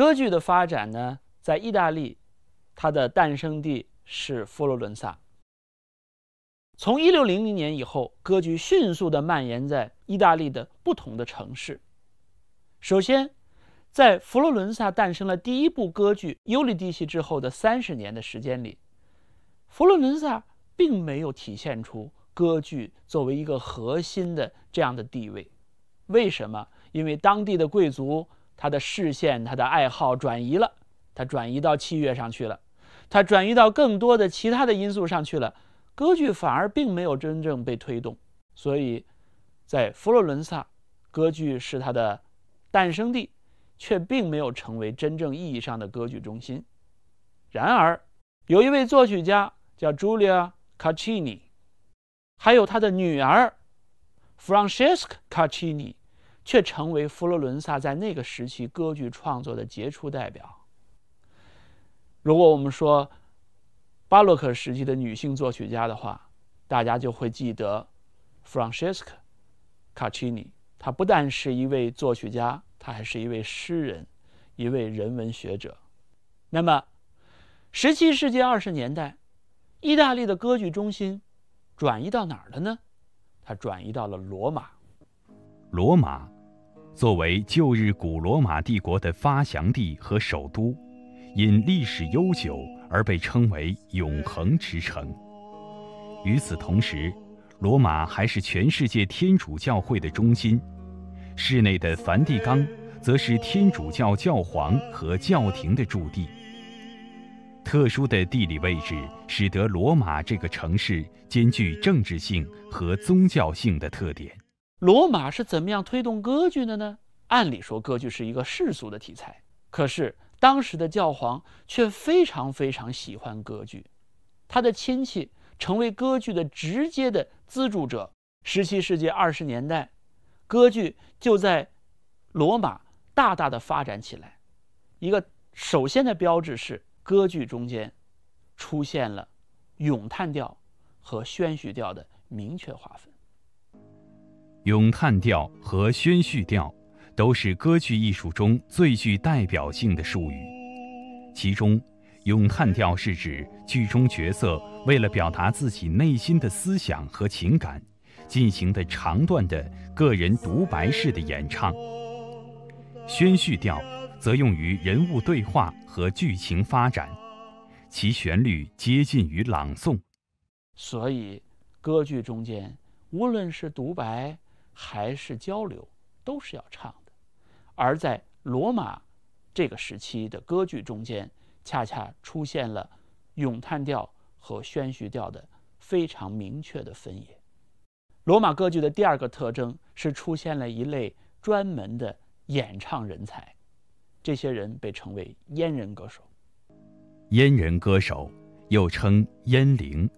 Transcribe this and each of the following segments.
歌剧的发展呢，在意大利，它的诞生地是佛罗伦萨。从一六零零年以后，歌剧迅速地蔓延在意大利的不同的城市。首先，在佛罗伦萨诞生了第一部歌剧《尤里蒂西》之后的三十年的时间里，佛罗伦萨并没有体现出歌剧作为一个核心的这样的地位。为什么？因为当地的贵族。他的视线、他的爱好转移了，他转移到器乐上去了，他转移到更多的其他的因素上去了，歌剧反而并没有真正被推动。所以，在佛罗伦萨，歌剧是他的诞生地，却并没有成为真正意义上的歌剧中心。然而，有一位作曲家叫 j u l i a Caccini，还有他的女儿 Francesca Caccini。却成为佛罗伦萨在那个时期歌剧创作的杰出代表。如果我们说巴洛克时期的女性作曲家的话，大家就会记得 f r a n c e s c a Caccini。她不但是一位作曲家，她还是一位诗人，一位人文学者。那么，17世纪20年代，意大利的歌剧中心转移到哪儿了呢？它转移到了罗马。罗马。作为旧日古罗马帝国的发祥地和首都，因历史悠久而被称为“永恒之城”。与此同时，罗马还是全世界天主教会的中心，室内的梵蒂冈则是天主教教皇和教廷的驻地。特殊的地理位置使得罗马这个城市兼具政治性和宗教性的特点。罗马是怎么样推动歌剧的呢？按理说，歌剧是一个世俗的题材，可是当时的教皇却非常非常喜欢歌剧，他的亲戚成为歌剧的直接的资助者。17世纪20年代，歌剧就在罗马大大的发展起来。一个首先的标志是歌剧中间出现了咏叹调和宣叙调的明确划分。咏叹调和宣叙调都是歌剧艺术中最具代表性的术语。其中，咏叹调是指剧中角色为了表达自己内心的思想和情感进行的长段的个人独白式的演唱；宣叙调则用于人物对话和剧情发展，其旋律接近于朗诵。所以，歌剧中间无论是独白，还是交流都是要唱的，而在罗马这个时期的歌剧中间，恰恰出现了咏叹调和宣叙调的非常明确的分野。罗马歌剧的第二个特征是出现了一类专门的演唱人才，这些人被称为阉人歌手。阉人歌手又称阉灵，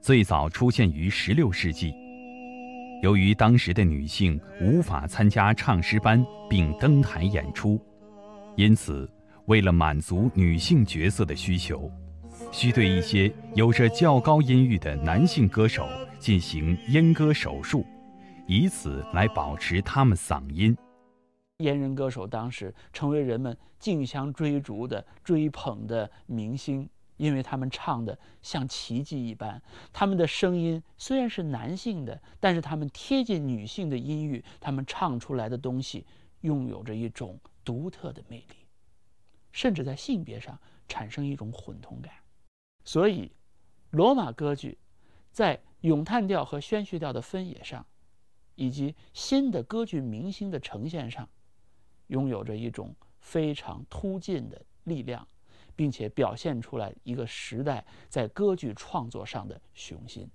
最早出现于16世纪。由于当时的女性无法参加唱诗班并登台演出，因此，为了满足女性角色的需求，需对一些有着较高音域的男性歌手进行阉割手术，以此来保持他们嗓音。阉人歌手当时成为人们竞相追逐的追捧的明星。因为他们唱的像奇迹一般，他们的声音虽然是男性的，但是他们贴近女性的音域，他们唱出来的东西拥有着一种独特的魅力，甚至在性别上产生一种混同感。所以，罗马歌剧在咏叹调和宣叙调的分野上，以及新的歌剧明星的呈现上，拥有着一种非常突进的力量。并且表现出来一个时代在歌剧创作上的雄心。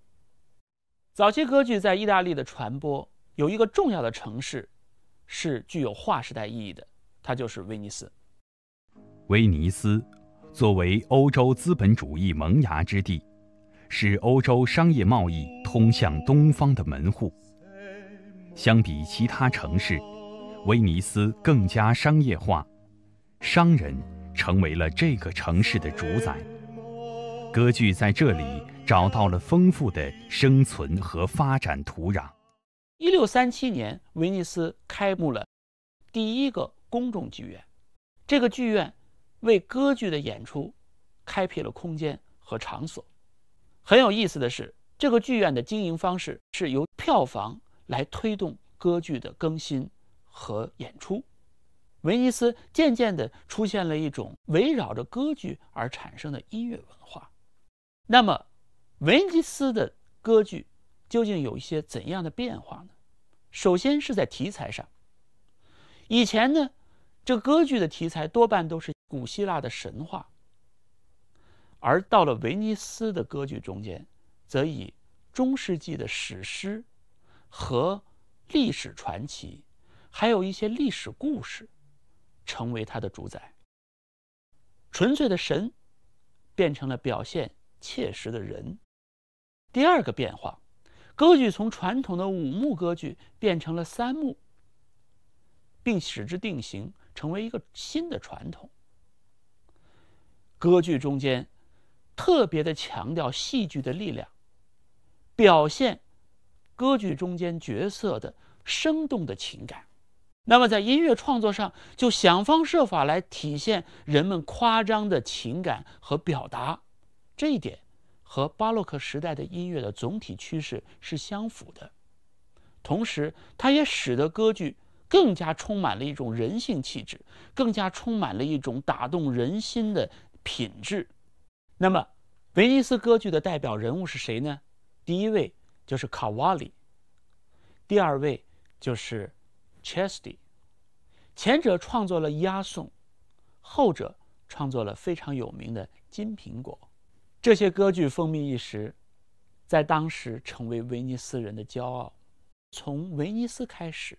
早期歌剧在意大利的传播有一个重要的城市，是具有划时代意义的，它就是威尼斯。威尼斯作为欧洲资本主义萌芽之地，是欧洲商业贸易通向东方的门户。相比其他城市，威尼斯更加商业化，商人。成为了这个城市的主宰。歌剧在这里找到了丰富的生存和发展土壤。一六三七年，威尼斯开幕了第一个公众剧院，这个剧院为歌剧的演出开辟了空间和场所。很有意思的是，这个剧院的经营方式是由票房来推动歌剧的更新和演出。威尼斯渐渐的出现了一种围绕着歌剧而产生的音乐文化。那么，威尼斯的歌剧究竟有一些怎样的变化呢？首先是在题材上，以前呢，这歌剧的题材多半都是古希腊的神话，而到了威尼斯的歌剧中间，则以中世纪的史诗和历史传奇，还有一些历史故事。成为他的主宰，纯粹的神变成了表现切实的人。第二个变化，歌剧从传统的五幕歌剧变成了三幕，并使之定型，成为一个新的传统。歌剧中间特别的强调戏剧的力量，表现歌剧中间角色的生动的情感。那么，在音乐创作上，就想方设法来体现人们夸张的情感和表达，这一点和巴洛克时代的音乐的总体趋势是相符的。同时，它也使得歌剧更加充满了一种人性气质，更加充满了一种打动人心的品质。那么，威尼斯歌剧的代表人物是谁呢？第一位就是卡瓦里，第二位就是。c h e s a y 前者创作了《押送》，后者创作了非常有名的《金苹果》。这些歌剧风靡一时，在当时成为威尼斯人的骄傲。从威尼斯开始，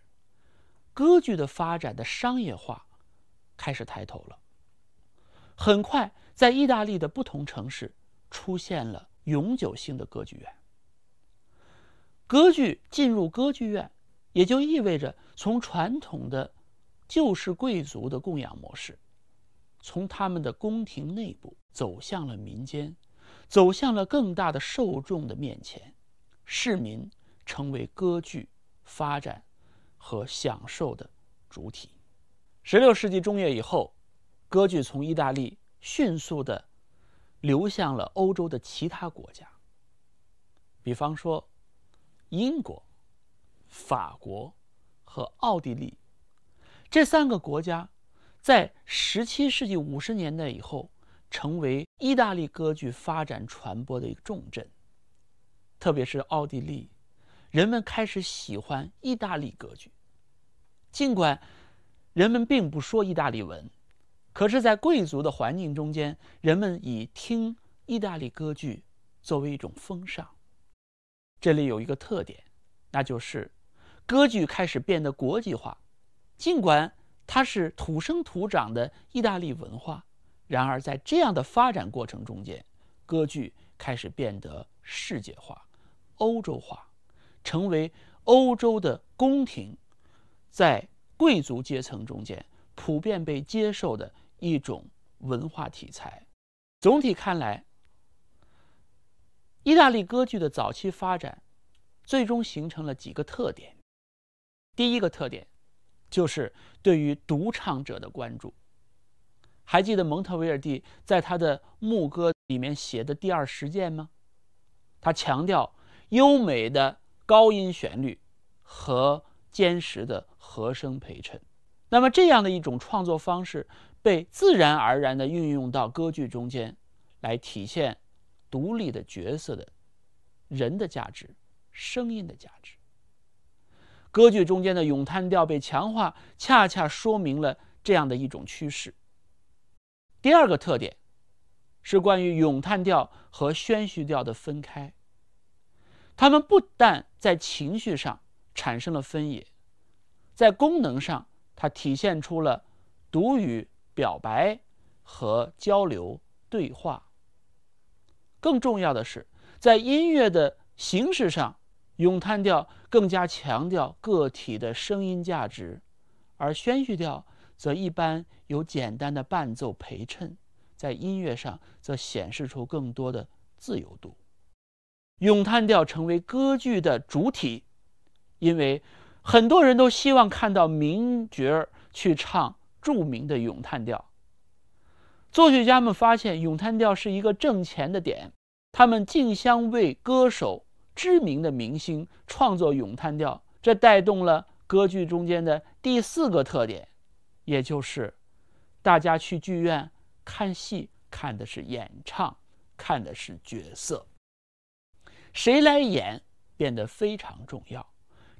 歌剧的发展的商业化开始抬头了。很快，在意大利的不同城市出现了永久性的歌剧院。歌剧进入歌剧院。也就意味着，从传统的旧式贵族的供养模式，从他们的宫廷内部走向了民间，走向了更大的受众的面前，市民成为歌剧发展和享受的主体。十六世纪中叶以后，歌剧从意大利迅速的流向了欧洲的其他国家，比方说英国。法国和奥地利这三个国家，在17世纪50年代以后，成为意大利歌剧发展传播的一个重镇。特别是奥地利，人们开始喜欢意大利歌剧。尽管人们并不说意大利文，可是，在贵族的环境中间，人们以听意大利歌剧作为一种风尚。这里有一个特点，那就是。歌剧开始变得国际化，尽管它是土生土长的意大利文化，然而在这样的发展过程中间，歌剧开始变得世界化、欧洲化，成为欧洲的宫廷在贵族阶层中间普遍被接受的一种文化题材。总体看来，意大利歌剧的早期发展最终形成了几个特点。第一个特点，就是对于独唱者的关注。还记得蒙特威尔第在他的牧歌里面写的第二实践吗？他强调优美的高音旋律和坚实的和声陪衬。那么这样的一种创作方式被自然而然的运用到歌剧中间，来体现独立的角色的人的价值、声音的价值。歌剧中间的咏叹调被强化，恰恰说明了这样的一种趋势。第二个特点是关于咏叹调和宣叙调的分开。他们不但在情绪上产生了分野，在功能上，它体现出了独语、表白和交流对话。更重要的是，在音乐的形式上。咏叹调更加强调个体的声音价值，而宣叙调则一般有简单的伴奏陪衬，在音乐上则显示出更多的自由度。咏叹调成为歌剧的主体，因为很多人都希望看到名角儿去唱著名的咏叹调。作曲家们发现咏叹调是一个挣钱的点，他们竞相为歌手。知名的明星创作咏叹调，这带动了歌剧中间的第四个特点，也就是大家去剧院看戏看的是演唱，看的是角色，谁来演变得非常重要。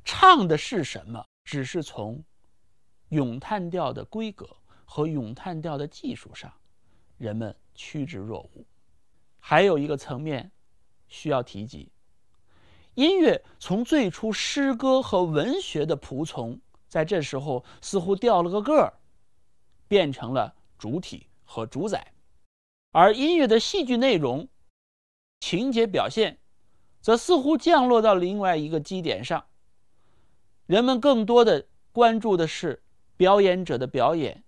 唱的是什么，只是从咏叹调的规格和咏叹调的技术上，人们趋之若鹜。还有一个层面需要提及。音乐从最初诗歌和文学的仆从，在这时候似乎掉了个个儿，变成了主体和主宰，而音乐的戏剧内容、情节表现，则似乎降落到另外一个基点上。人们更多的关注的是表演者的表演、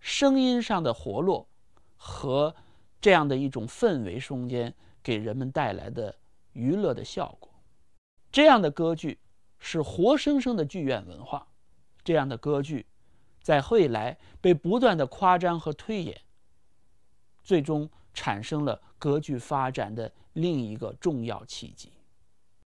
声音上的活络，和这样的一种氛围中间给人们带来的娱乐的效果。这样的歌剧是活生生的剧院文化，这样的歌剧在未来被不断的夸张和推演，最终产生了歌剧发展的另一个重要契机。